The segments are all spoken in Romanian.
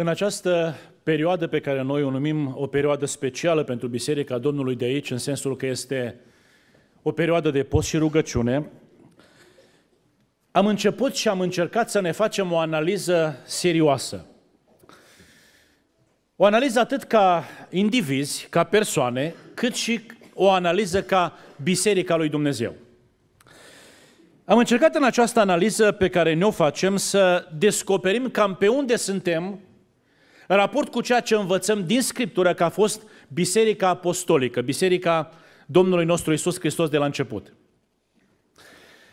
În această perioadă pe care noi o numim o perioadă specială pentru Biserica Domnului de aici, în sensul că este o perioadă de post și rugăciune, am început și am încercat să ne facem o analiză serioasă. O analiză atât ca indivizi, ca persoane, cât și o analiză ca Biserica lui Dumnezeu. Am încercat în această analiză pe care ne-o facem să descoperim cam pe unde suntem în raport cu ceea ce învățăm din Scriptură că a fost Biserica Apostolică, Biserica Domnului nostru Isus Hristos de la început.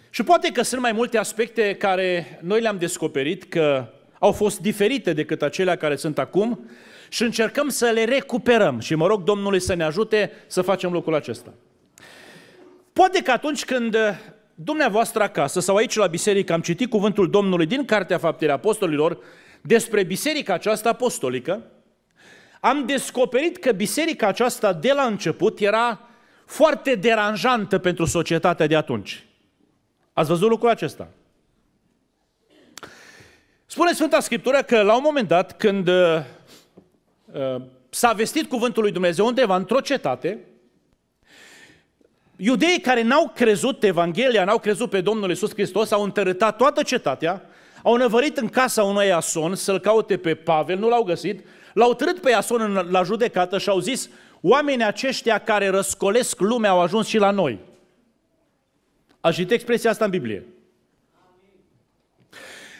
Și poate că sunt mai multe aspecte care noi le-am descoperit că au fost diferite decât acelea care sunt acum și încercăm să le recuperăm. Și mă rog Domnului să ne ajute să facem lucrul acesta. Poate că atunci când uh, dumneavoastră acasă sau aici la biserică am citit cuvântul Domnului din Cartea Faptele Apostolilor, despre biserica aceasta apostolică, am descoperit că biserica aceasta de la început era foarte deranjantă pentru societatea de atunci. Ați văzut lucrul acesta? Spune Sfânta Scriptură că la un moment dat, când uh, uh s-a vestit cuvântul lui Dumnezeu undeva într-o cetate, iudeii care n-au crezut Evanghelia, n-au crezut pe Domnul Iisus Hristos, au întărâtat toată cetatea au năvărit în casa unui Iason să-l caute pe Pavel, nu l-au găsit, l-au trăit pe Iason la judecată și au zis, oamenii aceștia care răscolesc lumea au ajuns și la noi. Ați expresia asta în Biblie.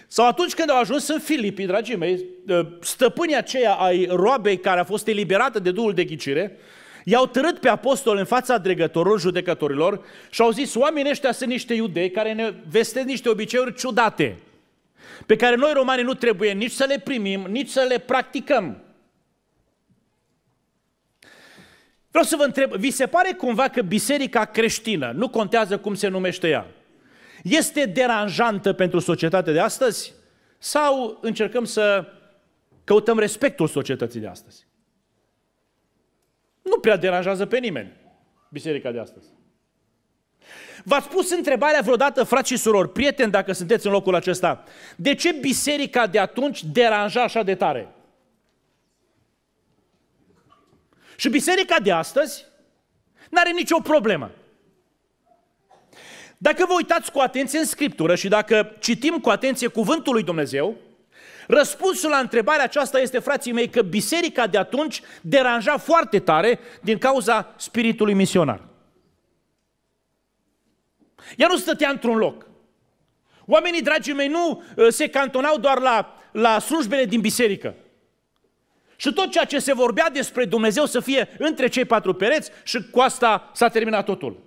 Sau atunci când au ajuns în Filipii, dragii mei, ă, stăpânii aceia ai roabei care a fost eliberată de Duhul de ghicire, i-au târât pe apostol în fața dregătorului judecătorilor și au zis, oamenii ăștia sunt niște iudei care ne vestesc niște obiceiuri ciudate pe care noi romanii nu trebuie nici să le primim, nici să le practicăm. Vreau să vă întreb, vi se pare cumva că biserica creștină, nu contează cum se numește ea, este deranjantă pentru societatea de astăzi? Sau încercăm să căutăm respectul societății de astăzi? Nu prea deranjează pe nimeni biserica de astăzi. V-ați pus întrebarea vreodată, frați și surori, prieteni, dacă sunteți în locul acesta, de ce biserica de atunci deranja așa de tare? Și biserica de astăzi nu are nicio problemă. Dacă vă uitați cu atenție în Scriptură și dacă citim cu atenție cuvântul lui Dumnezeu, răspunsul la întrebarea aceasta este, frații mei, că biserica de atunci deranja foarte tare din cauza spiritului misionar. Ea nu stătea într-un loc. Oamenii, dragii mei, nu uh, se cantonau doar la, la slujbele din biserică. Și tot ceea ce se vorbea despre Dumnezeu să fie între cei patru pereți și cu asta s-a terminat totul.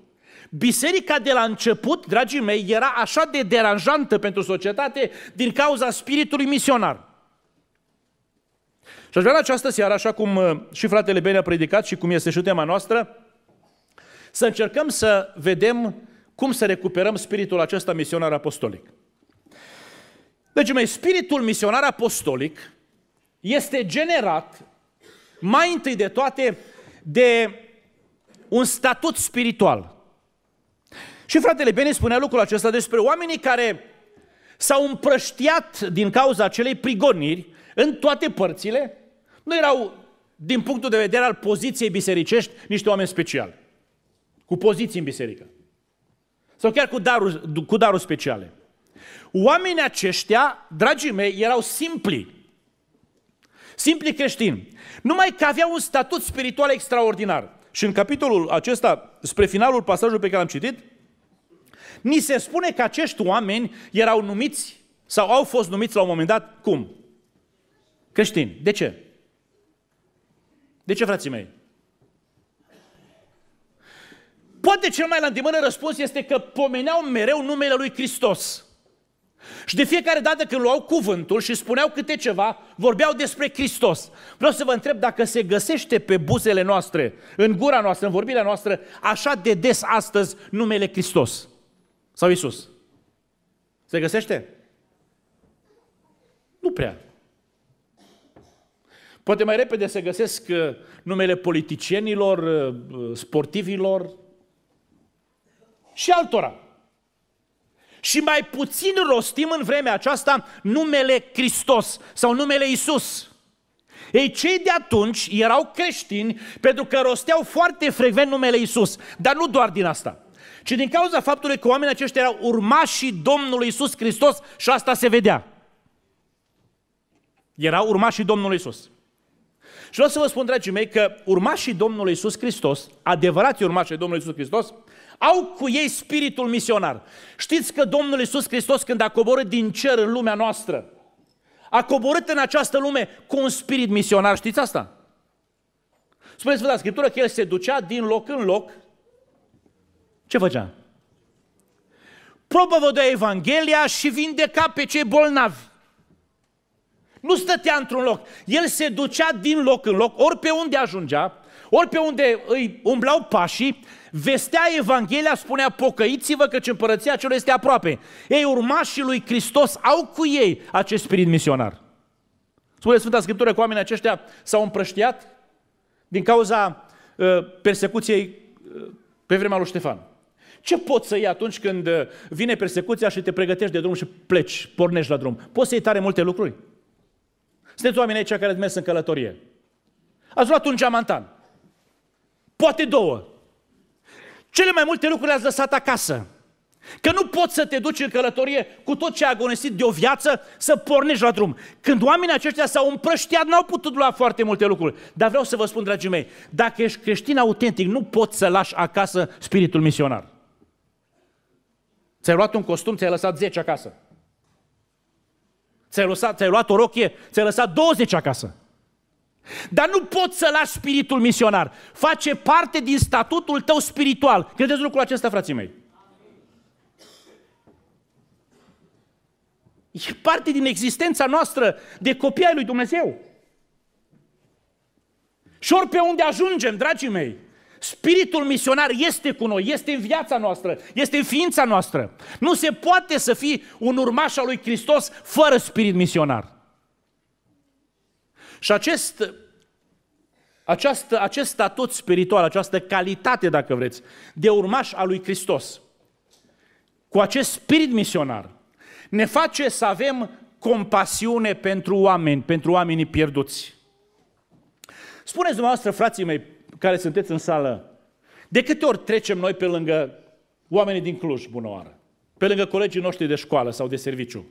Biserica de la început, dragii mei, era așa de deranjantă pentru societate din cauza spiritului misionar. Și aș vrea la această seară, așa cum uh, și fratele Beni a predicat și cum este și tema noastră, să încercăm să vedem cum să recuperăm spiritul acesta misionar apostolic. Deci, mai spiritul misionar apostolic este generat mai întâi de toate de un statut spiritual. Și fratele Beni spunea lucrul acesta despre oamenii care s-au împrăștiat din cauza acelei prigoniri în toate părțile, nu erau, din punctul de vedere al poziției bisericești, niște oameni speciali, cu poziții în biserică. Sau chiar cu daruri, cu daruri speciale. Oamenii aceștia, dragii mei, erau simpli. Simpli creștini. Numai că aveau un statut spiritual extraordinar. Și în capitolul acesta, spre finalul pasajului pe care l-am citit, ni se spune că acești oameni erau numiți sau au fost numiți la un moment dat cum? Creștini. De ce? De ce, frații mei? Poate cel mai la îndemână răspuns este că pomeneau mereu numele lui Hristos. Și de fiecare dată când luau cuvântul și spuneau câte ceva, vorbeau despre Hristos. Vreau să vă întreb dacă se găsește pe buzele noastre, în gura noastră, în vorbirea noastră, așa de des astăzi numele Hristos sau Isus. Se găsește? Nu prea. Poate mai repede se găsesc uh, numele politicienilor, uh, uh, sportivilor, și altora. Și mai puțin rostim în vremea aceasta numele Hristos sau numele Isus. Ei, cei de atunci erau creștini pentru că rosteau foarte frecvent numele Isus, dar nu doar din asta, ci din cauza faptului că oamenii aceștia erau urmașii Domnului Isus Hristos și asta se vedea. Erau urmașii Domnului Isus. Și vreau să vă spun, dragii mei, că urmașii Domnului Isus Hristos, adevărații urmașii Domnului Isus Hristos, au cu ei spiritul misionar. Știți că Domnul Iisus Hristos când a coborât din cer în lumea noastră, a coborât în această lume cu un spirit misionar, știți asta? Spuneți-vă la Scriptură că El se ducea din loc în loc. Ce făcea? Propovădea Evanghelia și vindeca pe cei bolnavi. Nu stătea într-un loc. El se ducea din loc în loc, ori pe unde ajungea, ori pe unde îi umblau pașii, Vestea Evanghelia spunea, pocăiți-vă căci împărăția celor este aproape. Ei, urmașii lui Hristos au cu ei acest spirit misionar. Spune Sfânta Scriptură că oamenii aceștia s-au împrăștiat din cauza uh, persecuției uh, pe vremea lui Ștefan. Ce poți să iei atunci când uh, vine persecuția și te pregătești de drum și pleci, pornești la drum? Poți să iei tare multe lucruri. Sunteți oameni aici care ați mers în călătorie. Ați luat un geamantan. Poate două. Cele mai multe lucruri le-ați lăsat acasă. Că nu poți să te duci în călătorie cu tot ce a agonisit de o viață să pornești la drum. Când oamenii aceștia s-au împrăștiat, n-au putut lua foarte multe lucruri. Dar vreau să vă spun, dragii mei, dacă ești creștin autentic, nu poți să lași acasă spiritul misionar. Ți-ai luat un costum, ți-ai lăsat 10 acasă. Ți-ai, lăsat, ți-ai luat o rochie, ți-ai lăsat 20 acasă. Dar nu poți să lași spiritul misionar. Face parte din statutul tău spiritual. Credeți lucrul acesta, frații mei? E parte din existența noastră de copii ai lui Dumnezeu. Și ori pe unde ajungem, dragii mei, Spiritul misionar este cu noi, este în viața noastră, este în ființa noastră. Nu se poate să fii un urmaș al lui Hristos fără spirit misionar. Și acest, acest acest statut spiritual, această calitate, dacă vreți, de urmaș al lui Hristos, cu acest spirit misionar, ne face să avem compasiune pentru oameni, pentru oamenii pierduți. Spuneți dumneavoastră, frații mei, care sunteți în sală, de câte ori trecem noi pe lângă oamenii din Cluj, bună oară, pe lângă colegii noștri de școală sau de serviciu?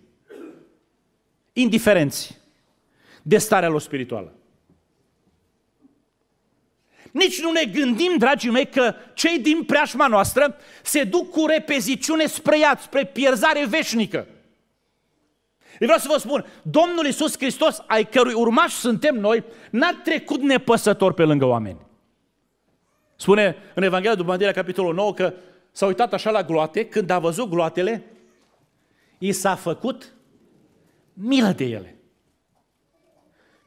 Indiferenți de starea lor spirituală. Nici nu ne gândim, dragii mei, că cei din preajma noastră se duc cu repeziciune spre iad, spre pierzare veșnică. Eu vreau să vă spun, Domnul Iisus Hristos, ai cărui urmași suntem noi, n-a trecut nepăsător pe lângă oameni. Spune în Evanghelia după Matei, capitolul 9, că s-a uitat așa la gloate, când a văzut gloatele, i s-a făcut milă de ele.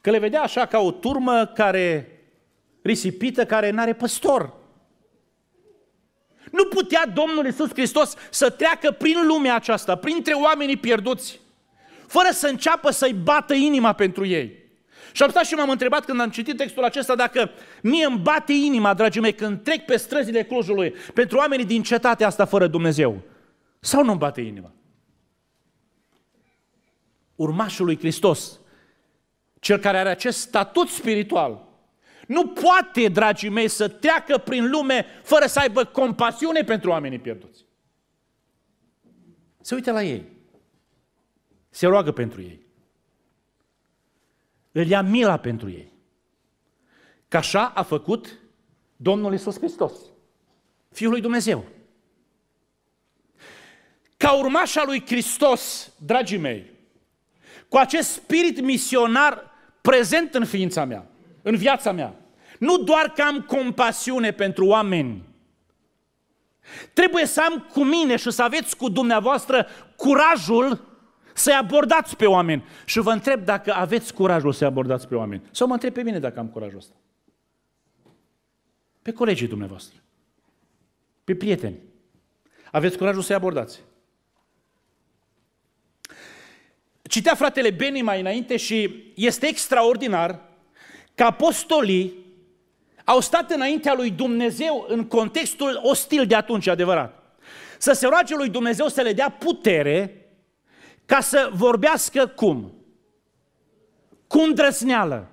Că le vedea așa ca o turmă care risipită, care n-are păstor. Nu putea Domnul Iisus Hristos să treacă prin lumea aceasta, printre oamenii pierduți, fără să înceapă să-i bată inima pentru ei. Și am stat și m-am întrebat când am citit textul acesta dacă mie îmi bate inima, dragii mei, când trec pe străzile Clujului pentru oamenii din cetatea asta fără Dumnezeu. Sau nu îmi bate inima? Urmașul lui Hristos cel care are acest statut spiritual, nu poate, dragii mei, să treacă prin lume fără să aibă compasiune pentru oamenii pierduți. Se uită la ei. Se roagă pentru ei. Îl ia mila pentru ei. Că așa a făcut Domnul Isus Hristos, Fiul lui Dumnezeu. Ca urmașa lui Hristos, dragii mei, cu acest spirit misionar prezent în ființa mea, în viața mea. Nu doar că am compasiune pentru oameni. Trebuie să am cu mine și să aveți cu dumneavoastră curajul să-i abordați pe oameni. Și vă întreb dacă aveți curajul să-i abordați pe oameni. Sau mă întreb pe mine dacă am curajul ăsta. Pe colegii dumneavoastră. Pe prieteni. Aveți curajul să-i abordați. Citea fratele Beni mai înainte și este extraordinar că apostolii au stat înaintea lui Dumnezeu în contextul ostil de atunci, adevărat. Să se roage lui Dumnezeu să le dea putere ca să vorbească cum? Cu îndrăzneală.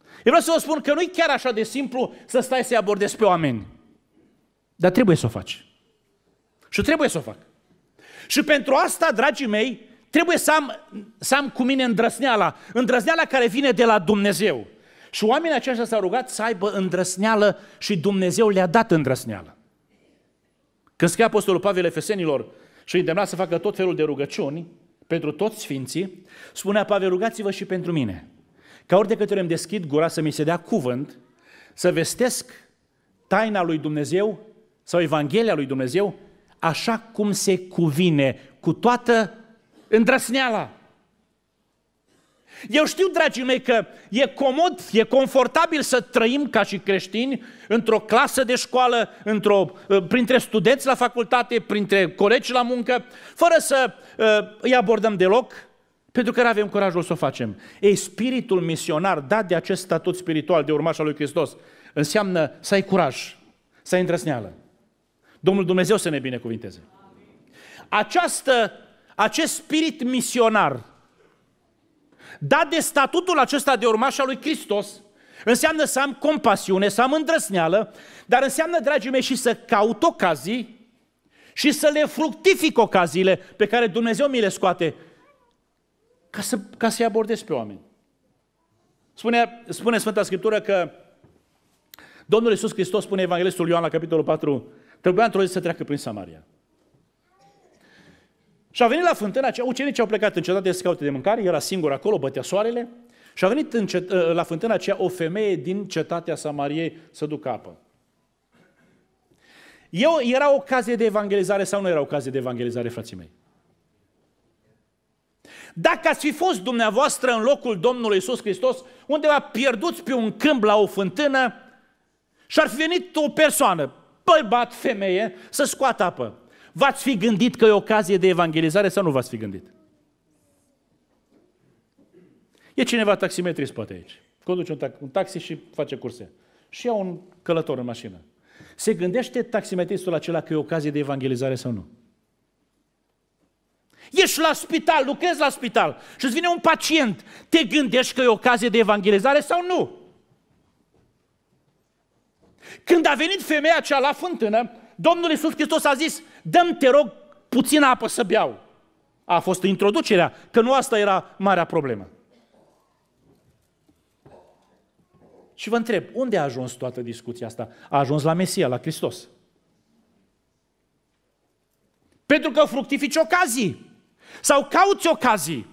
Eu vreau să vă spun că nu-i chiar așa de simplu să stai să-i abordezi pe oameni. Dar trebuie să o faci. Și trebuie să o fac. Și pentru asta, dragii mei, trebuie să am, să am cu mine îndrăsneala, îndrăsneala care vine de la Dumnezeu. Și oamenii aceștia s-au rugat să aibă îndrăsneală și Dumnezeu le-a dat îndrăsneală. Când scrie Apostolul Pavel Efesenilor și îi îndemna să facă tot felul de rugăciuni pentru toți sfinții, spunea Pavel, rugați-vă și pentru mine, ca ori de câte ori îmi deschid gura să mi se dea cuvânt, să vestesc taina lui Dumnezeu sau Evanghelia lui Dumnezeu așa cum se cuvine, cu toată îndrăsneala. Eu știu, dragii mei, că e comod, e confortabil să trăim ca și creștini într-o clasă de școală, într-o, uh, printre studenți la facultate, printre colegi la muncă, fără să uh, îi abordăm deloc, pentru că nu avem curajul să o facem. Ei, spiritul misionar dat de acest statut spiritual de urmașa lui Hristos înseamnă să ai curaj, să ai îndrăsneală. Domnul Dumnezeu să ne binecuvinteze. Această acest spirit misionar, dat de statutul acesta de urmaș al lui Hristos, înseamnă să am compasiune, să am îndrăsneală, dar înseamnă, dragii mei, și să caut ocazii și să le fructific ocaziile pe care Dumnezeu mi le scoate ca, să, ca să-i abordez pe oameni. Spune, spune Sfânta Scriptură că Domnul Iisus Hristos spune Evanghelistul Ioan la capitolul 4, trebuia într-o zi să treacă prin Samaria. Și a venit la fântâna aceea, ucenicii au plecat în de să caute de mâncare, era singur acolo, bătea soarele, și a venit cet- ă, la fântâna aceea o femeie din cetatea Samariei să ducă apă. Eu, era ocazie de evangelizare sau nu era ocazie de evangelizare, frații mei? Dacă ați fi fost dumneavoastră în locul Domnului Isus Hristos, undeva pierduți pe un câmp la o fântână și ar fi venit o persoană, bărbat, femeie, să scoată apă v-ați fi gândit că e ocazie de evangelizare sau nu v-ați fi gândit? E cineva taximetrist poate aici. Conduce un, tax- un taxi și face curse. Și ia un călător în mașină. Se gândește taximetristul acela că e ocazie de evangelizare sau nu? Ești la spital, lucrezi la spital și îți vine un pacient. Te gândești că e ocazie de evangelizare sau nu? Când a venit femeia cea la fântână, Domnul Iisus Hristos a zis, dăm te rog, puțină apă să beau. A fost introducerea, că nu asta era marea problemă. Și vă întreb, unde a ajuns toată discuția asta? A ajuns la Mesia, la Hristos. Pentru că fructifici ocazii. Sau cauți ocazii.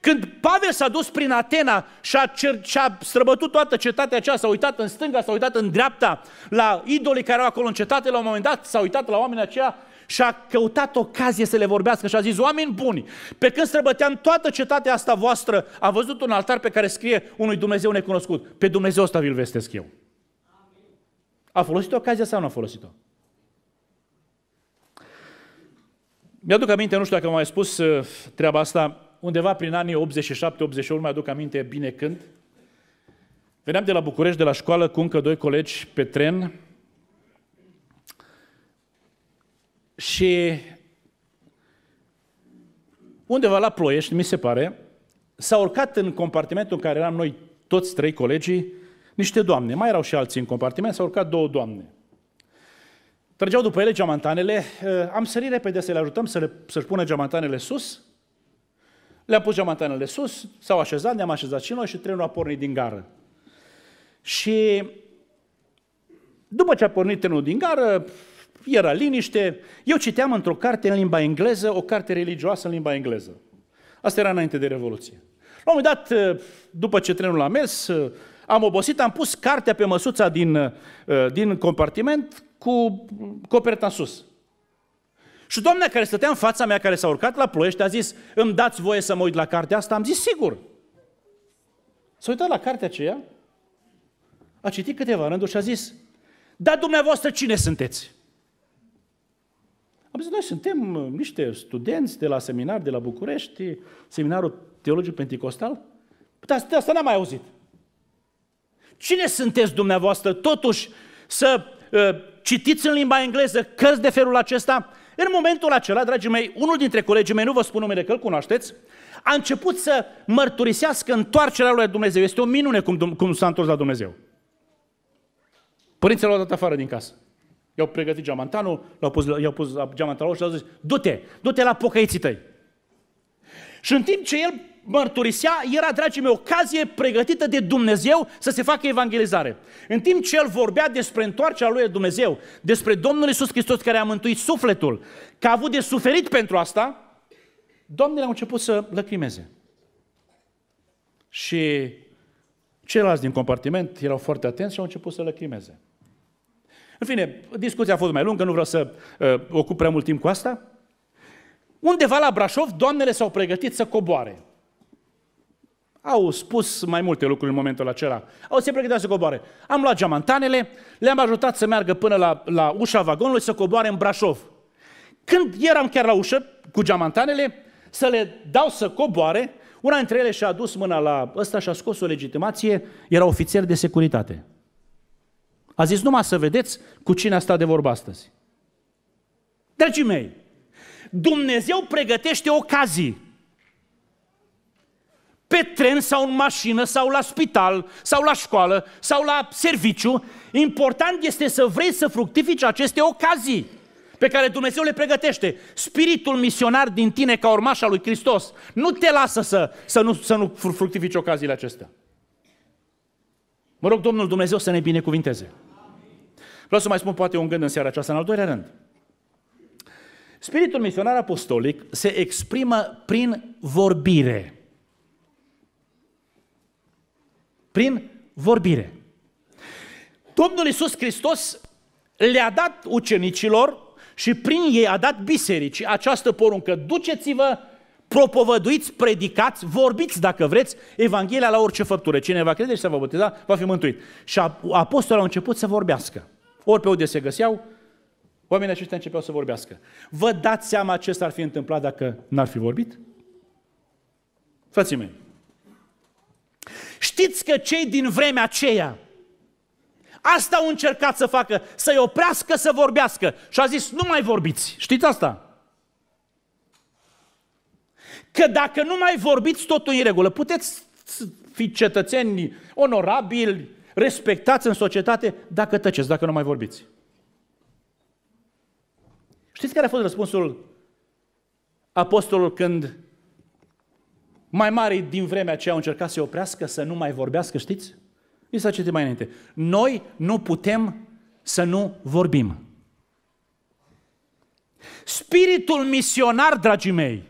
Când Pavel s-a dus prin Atena și a, cer, și a străbătut toată cetatea aceea, s-a uitat în stânga, s-a uitat în dreapta, la idolii care erau acolo în cetate, la un moment dat s-a uitat la oamenii aceia și a căutat ocazie să le vorbească și a zis, oameni buni, pe când străbăteam toată cetatea asta voastră, a văzut un altar pe care scrie unui Dumnezeu necunoscut. Pe Dumnezeu ăsta vi-l vestesc eu. A folosit ocazia sau nu a folosit-o? Mi-aduc aminte, nu știu dacă am mai spus uh, treaba asta, undeva prin anii 87-88, mi-aduc aminte bine când, veneam de la București, de la școală, cu încă doi colegi pe tren, Și undeva la Ploiești, mi se pare, s-a urcat în compartimentul în care eram noi toți trei colegii, niște doamne. Mai erau și alții în compartiment, s-au urcat două doamne. Trăgeau după ele geamantanele, eh, am sărit repede să le ajutăm să le, să-și pună geamantanele sus. Le-am pus geamantanele sus, s-au așezat, ne-am așezat și noi și trenul a pornit din gară. Și după ce a pornit trenul din gară, era liniște. Eu citeam într-o carte în limba engleză, o carte religioasă în limba engleză. Asta era înainte de Revoluție. La un moment dat, după ce trenul a mers, am obosit, am pus cartea pe măsuța din, din compartiment cu coperta în sus. Și doamna care stătea în fața mea, care s-a urcat la ploiește, a zis, îmi dați voie să mă uit la cartea asta? Am zis, sigur. S-a uitat la cartea aceea, a citit câteva rânduri și a zis, da, dumneavoastră cine sunteți? Am zis, noi suntem uh, niște studenți de la seminar de la București, seminarul teologic pentecostal. Păi asta, asta n-am mai auzit. Cine sunteți dumneavoastră totuși să uh, citiți în limba engleză cărți de felul acesta? În momentul acela, dragii mei, unul dintre colegii mei, nu vă spun numele că îl cunoașteți, a început să mărturisească întoarcerea lui Dumnezeu. Este o minune cum, cum s-a întors la Dumnezeu. Părinții l-au dat afară din casă. I-au pregătit geamantanul, l-au pus, i-au pus la geamantanul și l au zis, du-te, du-te la pocăiții tăi. Și în timp ce el mărturisea, era, dragii mei, ocazie pregătită de Dumnezeu să se facă evangelizare. În timp ce el vorbea despre întoarcerea lui Dumnezeu, despre Domnul Isus Hristos care a mântuit sufletul, că a avut de suferit pentru asta, Domnul au început să lăcrimeze. Și ceilalți din compartiment erau foarte atenți și au început să lăcrimeze. În fine, discuția a fost mai lungă, nu vreau să uh, ocup prea mult timp cu asta. Undeva la Brașov, doamnele s-au pregătit să coboare. Au spus mai multe lucruri în momentul acela. Au se pregătit să coboare. Am luat geamantanele, le-am ajutat să meargă până la, la ușa vagonului să coboare în Brașov. Când eram chiar la ușă cu geamantanele, să le dau să coboare, una dintre ele și-a dus mâna la ăsta și-a scos o legitimație, era ofițer de securitate. A zis numai să vedeți cu cine a stat de vorbă astăzi. Dragii mei, Dumnezeu pregătește ocazii. Pe tren sau în mașină sau la spital sau la școală sau la serviciu. Important este să vrei să fructifici aceste ocazii pe care Dumnezeu le pregătește. Spiritul misionar din tine ca urmașa lui Hristos nu te lasă să, să, nu, să nu fructifici ocaziile acestea. Mă rog Domnul Dumnezeu să ne binecuvinteze. Vreau să mai spun poate un gând în seara aceasta, în al doilea rând. Spiritul misionar apostolic se exprimă prin vorbire. Prin vorbire. Domnul Iisus Hristos le-a dat ucenicilor și prin ei a dat bisericii această poruncă. Duceți-vă, propovăduiți, predicați, vorbiți, dacă vreți, Evanghelia la orice făptură. Cine va crede și se va boteza, va fi mântuit. Și apostolul a început să vorbească. Ori pe unde se găseau, oamenii aceștia începeau să vorbească. Vă dați seama ce s-ar fi întâmplat dacă n-ar fi vorbit? Frații mei, știți că cei din vremea aceea, asta au încercat să facă, să-i oprească să vorbească. Și a zis, nu mai vorbiți. Știți asta? Că dacă nu mai vorbiți, totul e în regulă. Puteți fi cetățeni onorabili, respectați în societate dacă tăceți, dacă nu mai vorbiți. Știți care a fost răspunsul Apostolului când mai mari din vremea aceea au încercat să oprească, să nu mai vorbească, știți? Mi s-a citit mai înainte. Noi nu putem să nu vorbim. Spiritul misionar, dragii mei,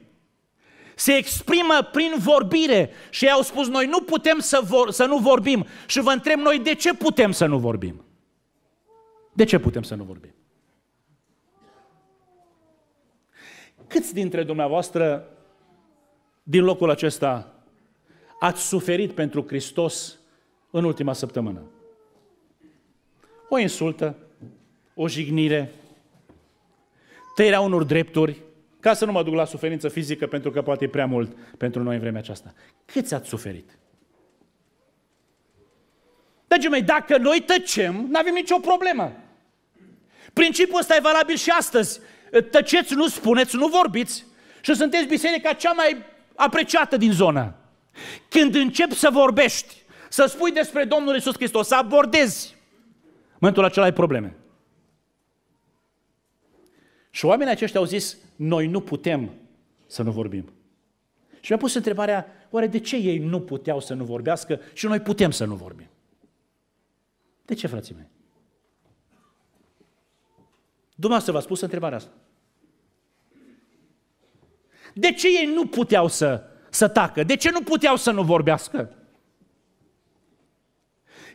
se exprimă prin vorbire. Și ei au spus, noi nu putem să, vor, să nu vorbim. Și vă întreb noi, de ce putem să nu vorbim? De ce putem să nu vorbim? Câți dintre dumneavoastră din locul acesta ați suferit pentru Hristos în ultima săptămână? O insultă, o jignire, tăierea unor drepturi, ca să nu mă duc la suferință fizică, pentru că poate e prea mult pentru noi în vremea aceasta. Câți ați suferit? Dragii mei, dacă noi tăcem, nu avem nicio problemă. Principiul ăsta e valabil și astăzi. Tăceți, nu spuneți, nu vorbiți și sunteți biserica cea mai apreciată din zonă. Când începi să vorbești, să spui despre Domnul Isus Hristos, să abordezi, momentul acela ai probleme. Și oamenii aceștia au zis, noi nu putem să nu vorbim. Și mi-a pus întrebarea, oare de ce ei nu puteau să nu vorbească și noi putem să nu vorbim? De ce, frații mei? Dumneavoastră v-a spus întrebarea asta. De ce ei nu puteau să, să tacă? De ce nu puteau să nu vorbească?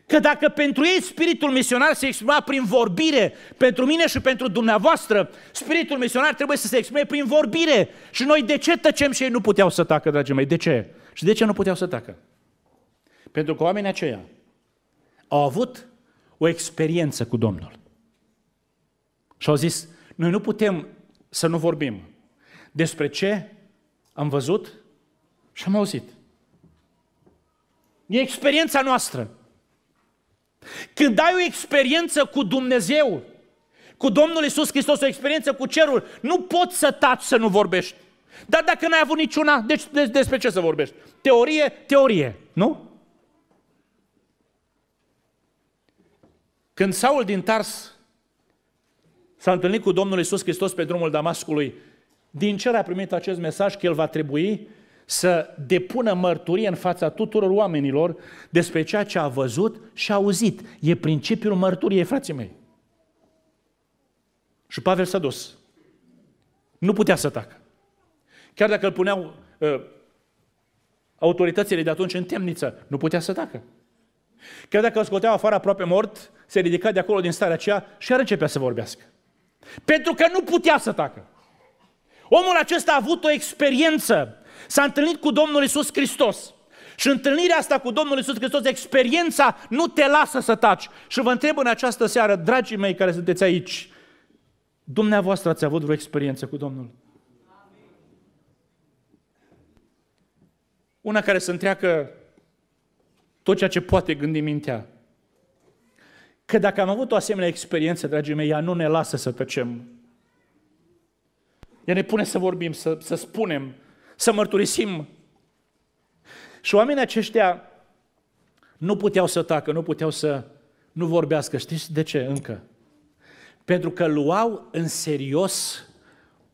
Că dacă pentru ei spiritul misionar se exprima prin vorbire, pentru mine și pentru dumneavoastră, spiritul misionar trebuie să se exprime prin vorbire. Și noi de ce tăcem și ei nu puteau să tacă, dragii mei? De ce? Și de ce nu puteau să tacă? Pentru că oamenii aceia au avut o experiență cu Domnul. Și au zis, noi nu putem să nu vorbim despre ce am văzut și am auzit. E experiența noastră. Când ai o experiență cu Dumnezeu, cu Domnul Isus Hristos, o experiență cu cerul, nu poți să taci să nu vorbești. Dar dacă n-ai avut niciuna, deci despre ce să vorbești? Teorie, teorie, nu? Când Saul din Tars s-a întâlnit cu Domnul Isus Hristos pe drumul Damascului, din cer a primit acest mesaj că el va trebui să depună mărturie în fața tuturor oamenilor despre ceea ce a văzut și a auzit. E principiul mărturiei, frații mei. Și Pavel s-a dus. Nu putea să tacă. Chiar dacă îl puneau uh, autoritățile de atunci în temniță, nu putea să tacă. Chiar dacă îl scoteau afară aproape mort, se ridica de acolo din starea aceea și ar începea să vorbească. Pentru că nu putea să tacă. Omul acesta a avut o experiență S-a întâlnit cu Domnul Isus Hristos. Și întâlnirea asta cu Domnul Isus Hristos, experiența, nu te lasă să taci. Și vă întreb în această seară, dragii mei care sunteți aici, dumneavoastră ați avut vreo experiență cu Domnul? Una care să întreacă tot ceea ce poate gândi mintea. Că dacă am avut o asemenea experiență, dragii mei, ea nu ne lasă să tăcem. Ea ne pune să vorbim, să, să spunem, să mărturisim. Și oamenii aceștia nu puteau să tacă, nu puteau să nu vorbească. Știți de ce încă? Pentru că luau în serios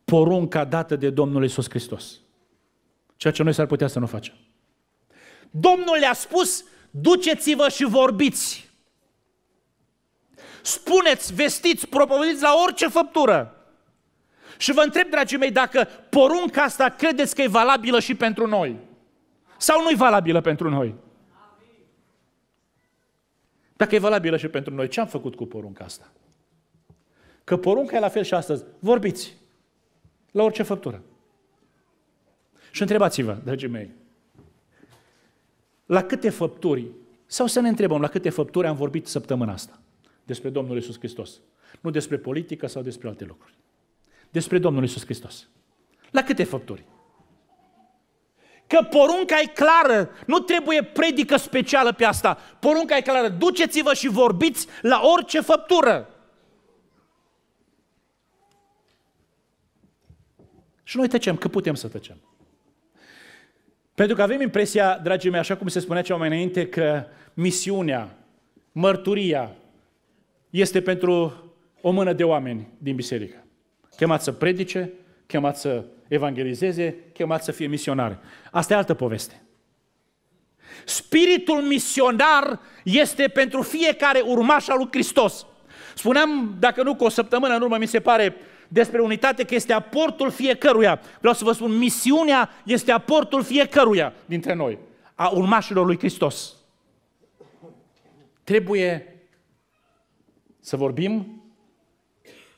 porunca dată de Domnul Isus Hristos. Ceea ce noi s-ar putea să nu facem. Domnul le-a spus, duceți-vă și vorbiți. Spuneți, vestiți, propovediți la orice făptură. Și vă întreb, dragii mei, dacă porunca asta credeți că e valabilă și pentru noi. Sau nu e valabilă pentru noi? Dacă e valabilă și pentru noi, ce am făcut cu porunca asta? Că porunca e la fel și astăzi. Vorbiți la orice făptură. Și întrebați-vă, dragii mei, la câte făpturi, sau să ne întrebăm la câte făpturi am vorbit săptămâna asta despre Domnul Isus Hristos. Nu despre politică sau despre alte lucruri despre Domnul Isus Hristos. La câte făpturi? Că porunca e clară, nu trebuie predică specială pe asta. Porunca e clară, duceți-vă și vorbiți la orice făptură. Și noi tăcem, că putem să tăcem. Pentru că avem impresia, dragii mei, așa cum se spunea ceva mai înainte, că misiunea, mărturia, este pentru o mână de oameni din biserică chemat să predice, chemat să evangelizeze, chemat să fie misionare. Asta e altă poveste. Spiritul misionar este pentru fiecare urmaș al lui Hristos. Spuneam, dacă nu, cu o săptămână în urmă, mi se pare despre unitate că este aportul fiecăruia. Vreau să vă spun, misiunea este aportul fiecăruia dintre noi, a urmașilor lui Hristos. Trebuie să vorbim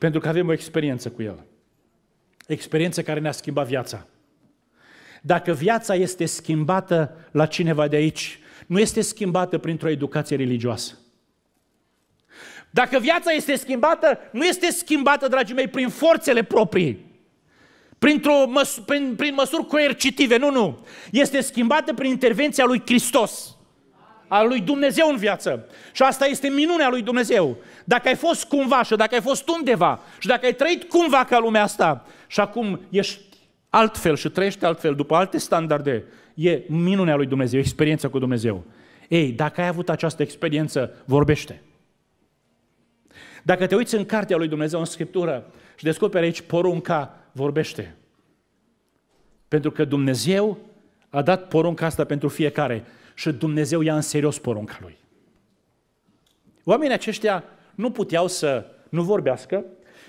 pentru că avem o experiență cu El. Experiență care ne-a schimbat viața. Dacă viața este schimbată la cineva de aici, nu este schimbată printr-o educație religioasă. Dacă viața este schimbată, nu este schimbată, dragii mei, prin forțele proprii, printr-o măs- prin, prin măsuri coercitive, nu, nu. Este schimbată prin intervenția lui Hristos a lui Dumnezeu în viață. Și asta este minunea lui Dumnezeu. Dacă ai fost cumva și dacă ai fost undeva și dacă ai trăit cumva ca lumea asta și acum ești altfel și trăiești altfel, după alte standarde, e minunea lui Dumnezeu, experiența cu Dumnezeu. Ei, dacă ai avut această experiență, vorbește. Dacă te uiți în cartea lui Dumnezeu, în Scriptură, și descoperi aici porunca, vorbește. Pentru că Dumnezeu a dat porunca asta pentru fiecare și Dumnezeu ia în serios porunca lui. Oamenii aceștia nu puteau să nu vorbească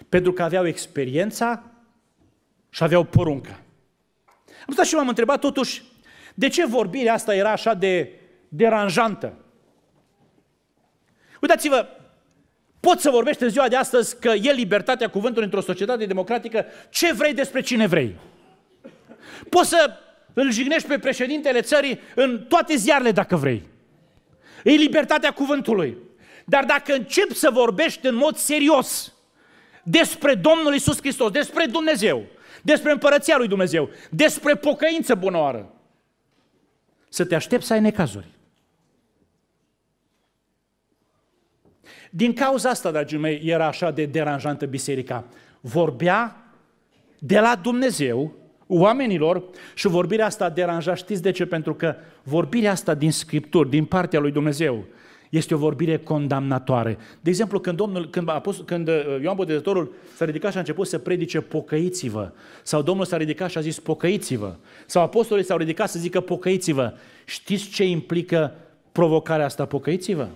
pentru că aveau experiența și aveau porunca. Am stat și m-am întrebat totuși de ce vorbirea asta era așa de deranjantă. Uitați-vă, poți să vorbești în ziua de astăzi că e libertatea cuvântului într-o societate democratică ce vrei despre cine vrei. Poți să îl jignești pe președintele țării în toate ziarele dacă vrei. E libertatea cuvântului. Dar dacă începi să vorbești în mod serios despre Domnul Isus Hristos, despre Dumnezeu, despre împărăția lui Dumnezeu, despre pocăință bună oară, să te aștepți să ai necazuri. Din cauza asta, dragii mei, era așa de deranjantă biserica. Vorbea de la Dumnezeu oamenilor și vorbirea asta deranja, știți de ce? Pentru că vorbirea asta din Scripturi, din partea lui Dumnezeu, este o vorbire condamnatoare. De exemplu, când, Domnul, când, pus, când uh, Ioan Botezătorul s-a ridicat și a început să predice pocăiți-vă, sau Domnul s-a ridicat și a zis pocăiți-vă, sau apostolii s-au ridicat să zică pocăiți-vă, știți ce implică provocarea asta pocăiți-vă?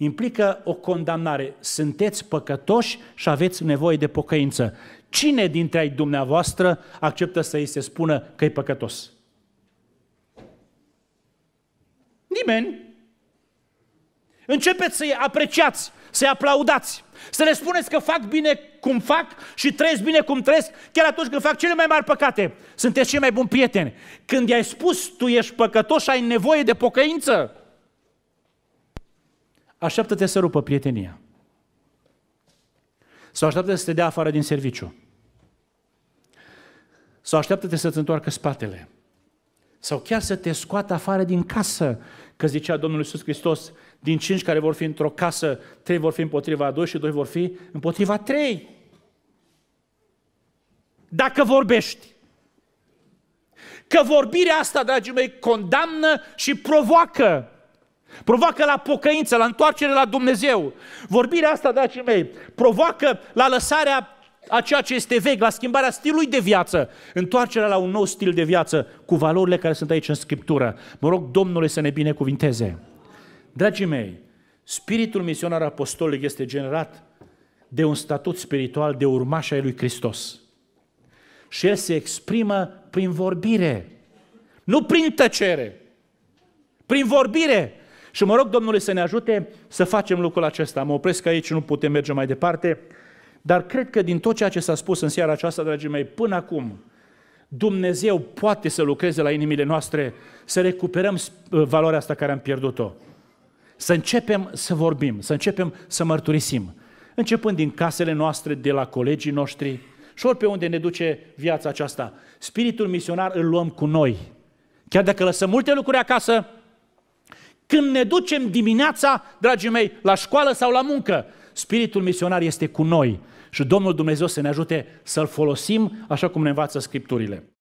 Implică o condamnare. Sunteți păcătoși și aveți nevoie de pocăință. Cine dintre ai dumneavoastră acceptă să îi se spună că e păcătos? Nimeni. Începeți să-i apreciați, să-i aplaudați, să le spuneți că fac bine cum fac și trăiesc bine cum trăiesc, chiar atunci când fac cele mai mari păcate. Sunteți cei mai buni prieteni. Când i-ai spus tu ești păcătos și ai nevoie de pocăință, așteaptă-te să rupă prietenia. Sau așteaptă să te dea afară din serviciu. Sau așteaptă să-ți întoarcă spatele. Sau chiar să te scoată afară din casă. Că zicea Domnul Iisus Hristos, din cinci care vor fi într-o casă, trei vor fi împotriva a doi și doi vor fi împotriva a trei. Dacă vorbești. Că vorbirea asta, dragii mei, condamnă și provoacă. Provoacă la pocăință, la întoarcere la Dumnezeu. Vorbirea asta, dragii mei, provoacă la lăsarea a ceea ce este vechi, la schimbarea stilului de viață, întoarcerea la un nou stil de viață cu valorile care sunt aici în Scriptură. Mă rog Domnului să ne binecuvinteze. Dragii mei, spiritul misionar apostolic este generat de un statut spiritual de urmaș ai lui Hristos. Și el se exprimă prin vorbire, nu prin tăcere, prin vorbire. Și mă rog Domnului să ne ajute să facem lucrul acesta. Mă opresc aici, nu putem merge mai departe, dar cred că din tot ceea ce s-a spus în seara aceasta, dragii mei, până acum, Dumnezeu poate să lucreze la inimile noastre, să recuperăm valoarea asta care am pierdut-o. Să începem să vorbim, să începem să mărturisim. Începând din casele noastre, de la colegii noștri, și ori pe unde ne duce viața aceasta. Spiritul misionar îl luăm cu noi. Chiar dacă lăsăm multe lucruri acasă, când ne ducem dimineața, dragii mei, la școală sau la muncă. Spiritul misionar este cu noi și Domnul Dumnezeu să ne ajute să-l folosim așa cum ne învață Scripturile.